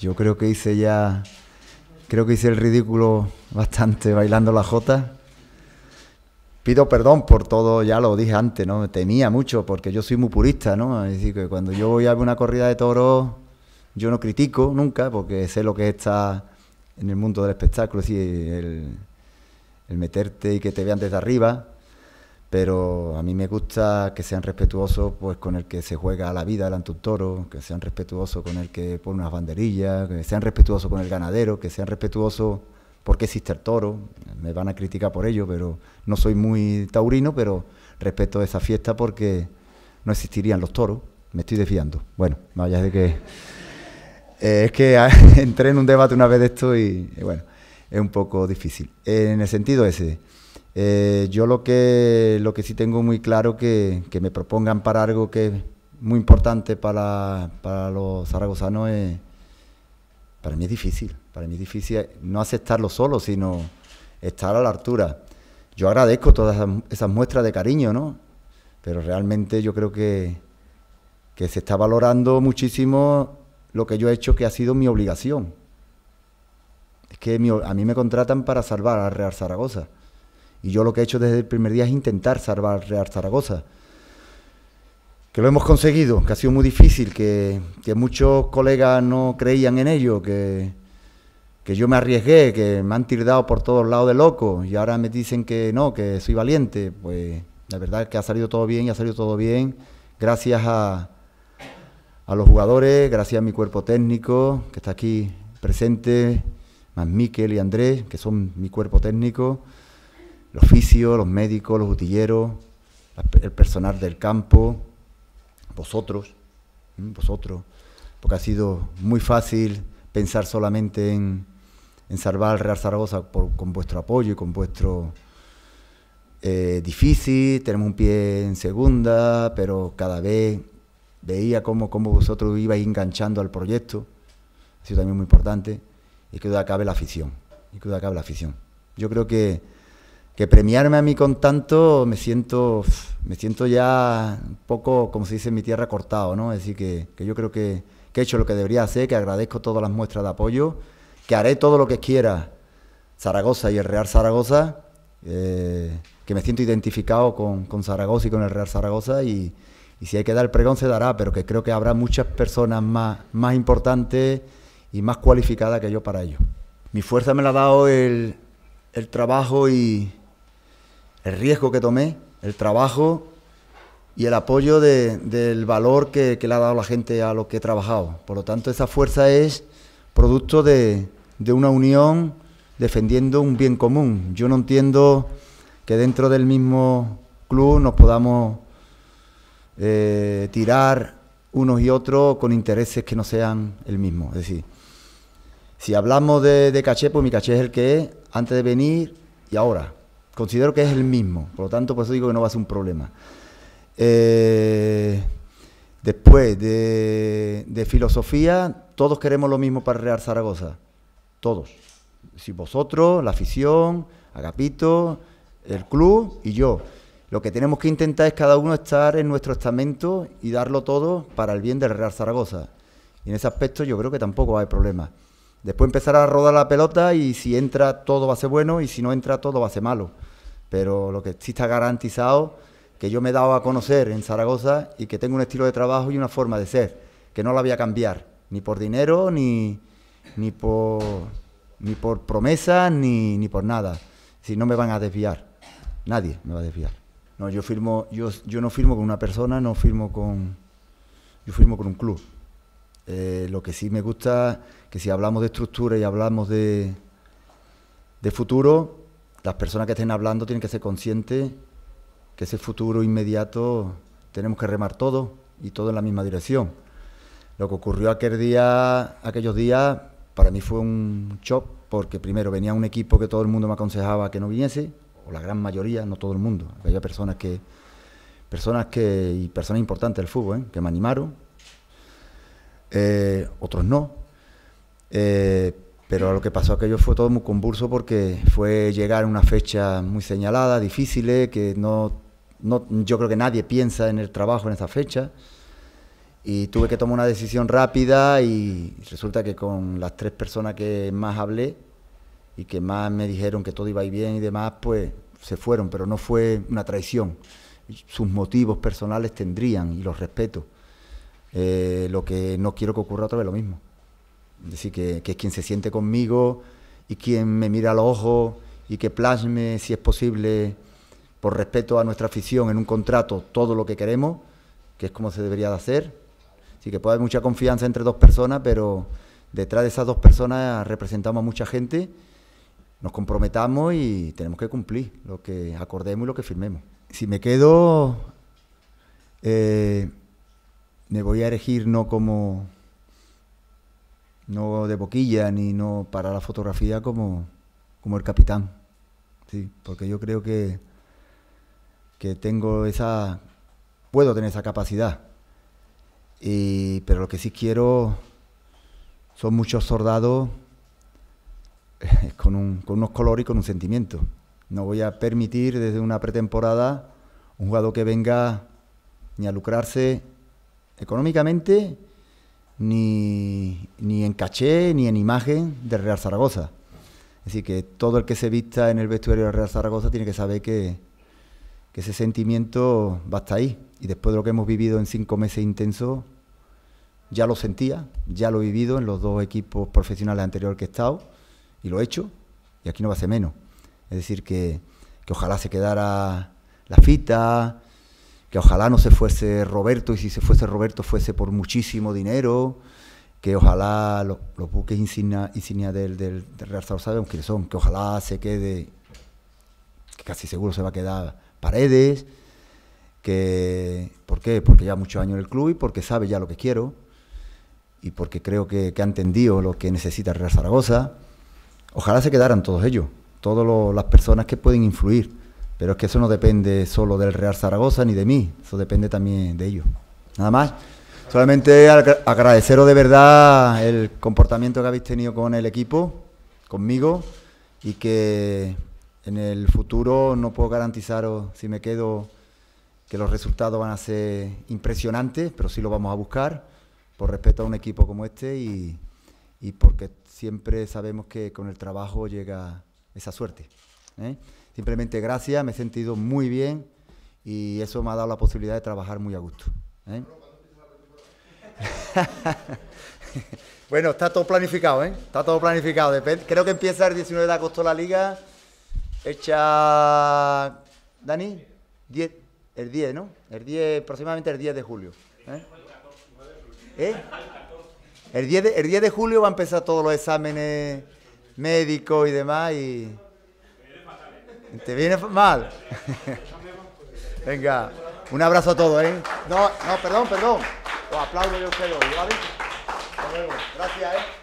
Yo creo que hice ya, creo que hice el ridículo bastante bailando la jota. Pido perdón por todo, ya lo dije antes, ¿no? Temía mucho porque yo soy muy purista, ¿no? Es que cuando yo voy a una corrida de toros, yo no critico nunca porque sé lo que está en el mundo del espectáculo, es el, el meterte y que te vean desde arriba pero a mí me gusta que sean respetuosos pues con el que se juega la vida delante de toro, que sean respetuosos con el que pone unas banderillas, que sean respetuosos con el ganadero, que sean respetuosos porque existe el toro, me van a criticar por ello, pero no soy muy taurino, pero respeto esa fiesta porque no existirían los toros, me estoy desviando. Bueno, vaya de que... Eh, es que entré en un debate una vez de esto y bueno, es un poco difícil. En el sentido ese eh, yo lo que, lo que sí tengo muy claro que, me propongan para algo que es muy importante para, los zaragozanos, es, para mí es difícil. Para mí es difícil no aceptarlo solo, sino estar a la altura. Yo agradezco todas esas, muestras de cariño, ¿no? Pero realmente yo creo que, que se está valorando muchísimo lo que yo he hecho, que ha sido mi obligación. Es que a mí me contratan para salvar a Real Zaragoza. Y yo lo que he hecho desde el primer día es intentar salvar Real Zaragoza. Que lo hemos conseguido, que ha sido muy difícil, que, muchos colegas no creían en ello, que, yo me arriesgué, que me han tirado por todos lados de loco y ahora me dicen que no, que soy valiente. Pues la verdad es que ha salido todo bien y ha salido todo bien gracias a, a los jugadores, gracias a mi cuerpo técnico que está aquí presente, más Miquel y Andrés, que son mi cuerpo técnico los oficios, los médicos, los utilleros, el personal del campo, vosotros, vosotros, porque ha sido muy fácil pensar solamente en, en salvar al Real Zaragoza con vuestro apoyo y con vuestro eh, difícil, tenemos un pie en segunda, pero cada vez veía cómo, cómo vosotros ibais enganchando al proyecto, ha sido también muy importante, y que duda cabe la afición, y que duda la afición. Yo creo que que premiarme a mí con tanto, me siento, me siento ya un poco, como se dice en mi tierra, cortado, ¿no? Es decir, que, yo creo que, he hecho lo que debería hacer, que agradezco todas las muestras de apoyo, que haré todo lo que quiera Zaragoza y el Real Zaragoza, eh, que me siento identificado con, Zaragoza y con el Real Zaragoza y, si hay que dar el pregón se dará, pero que creo que habrá muchas personas más, más importantes y más cualificadas que yo para ello. Mi fuerza me la ha dado el trabajo y, el riesgo que tomé, el trabajo y el apoyo del valor que, le ha dado la gente a lo que he trabajado. Por lo tanto, esa fuerza es producto de, una unión defendiendo un bien común. Yo no entiendo que dentro del mismo club nos podamos eh, tirar unos y otros con intereses que no sean el mismo. Es decir, si hablamos de, de caché, pues mi caché es el que es antes de venir y ahora considero que es el mismo, por lo tanto por eso digo que no va a ser un problema. Eh, después de, filosofía, todos queremos lo mismo para Real Zaragoza, todos. Si vosotros, la afición, Agapito, el club y yo. Lo que tenemos que intentar es cada uno estar en nuestro estamento y darlo todo para el bien del Real Zaragoza. Y en ese aspecto yo creo que tampoco hay problema. Después empezar a rodar la pelota y si entra todo va a ser bueno y si no entra todo va a ser malo. Pero lo que sí está garantizado, que yo me he dado a conocer en Zaragoza y que tengo un estilo de trabajo y una forma de ser, que no la voy a cambiar, ni por dinero, ni, ni por, ni por promesas, ni, ni por nada. Si no me van a desviar, nadie me va a desviar. No, yo, firmo, yo, yo no firmo con una persona, no firmo con... Yo firmo con un club. Eh, lo que sí me gusta, que si hablamos de estructura y hablamos de, futuro, las personas que estén hablando tienen que ser conscientes que ese futuro inmediato tenemos que remar todo y todo en la misma dirección. Lo que ocurrió aquel día, aquellos días, para mí fue un shock, porque primero venía un equipo que todo el mundo me aconsejaba que no viniese, o la gran mayoría, no todo el mundo. Había personas que, personas que, y personas importantes del fútbol, ¿eh? que me animaron, eh, otros no. Eh, pero lo que pasó aquello fue todo muy convulso porque fue llegar a una fecha muy señalada, difícil, eh, que no, no, yo creo que nadie piensa en el trabajo en esa fecha. Y tuve que tomar una decisión rápida y resulta que con las tres personas que más hablé y que más me dijeron que todo iba bien y demás, pues se fueron, pero no fue una traición. Sus motivos personales tendrían y los respeto. Eh, lo que no quiero que ocurra otra vez lo mismo. Es decir, que, es quien se siente conmigo y quien me mira a los ojos y que plasme, si es posible, por respeto a nuestra afición, en un contrato todo lo que queremos, que es como se debería de hacer. Así que puede haber mucha confianza entre dos personas, pero detrás de esas dos personas representamos a mucha gente, nos comprometamos y tenemos que cumplir lo que acordemos y lo que firmemos. Si me quedo... Eh, me voy a elegir no como no de boquilla ni no para la fotografía como, como el capitán. Sí, porque yo creo que, que tengo esa puedo tener esa capacidad. pero lo que sí quiero son muchos soldados eh, con, un, con unos colores y con un sentimiento. No voy a permitir desde una pretemporada un jugador que venga ni a lucrarse económicamente, ni, en caché, ni en imagen del Real Zaragoza. Es decir, que todo el que se vista en el vestuario de Real Zaragoza tiene que saber que, ese sentimiento va hasta ahí. Y después de lo que hemos vivido en cinco meses intensos, ya lo sentía, ya lo he vivido en los dos equipos profesionales anteriores que he estado y lo he hecho, y aquí no va a ser menos. Es decir, que, que ojalá se quedara la fita, que ojalá no se fuese Roberto y si se fuese Roberto fuese por muchísimo dinero, que ojalá los, buques insignia, del, Real Zaragoza aunque son, que ojalá se quede, que casi seguro se va a quedar Paredes, que, ¿por qué? Porque ya muchos años en el club y porque sabe ya lo que quiero y porque creo que, que ha entendido lo que necesita el Real Zaragoza. Ojalá se quedaran todos ellos, todas las personas que pueden influir pero es que eso no depende solo del Real Zaragoza ni de mí, eso depende también de ellos. Nada más. Solamente agradeceros de verdad el comportamiento que habéis tenido con el equipo, conmigo, y que en el futuro no puedo garantizaros si me quedo que los resultados van a ser impresionantes, pero sí lo vamos a buscar por respeto a un equipo como este y, y porque siempre sabemos que con el trabajo llega esa suerte. ¿eh? Simplemente gracias, me he sentido muy bien y eso me ha dado la posibilidad de trabajar muy a gusto. ¿eh? bueno, está todo planificado, ¿eh? Está todo planificado. Creo que empieza el 19 de agosto la liga. Hecha, Dani, el 10, ¿no? El 10, aproximadamente el 10 de julio. El, 10 de, el de julio va a empezar todos los exámenes médicos y demás y... Te viene mal. Venga, un abrazo a todos, ¿eh? No, no, perdón, perdón. Os aplaudo yo ustedes, ¿vale? Hasta luego. Gracias, ¿eh?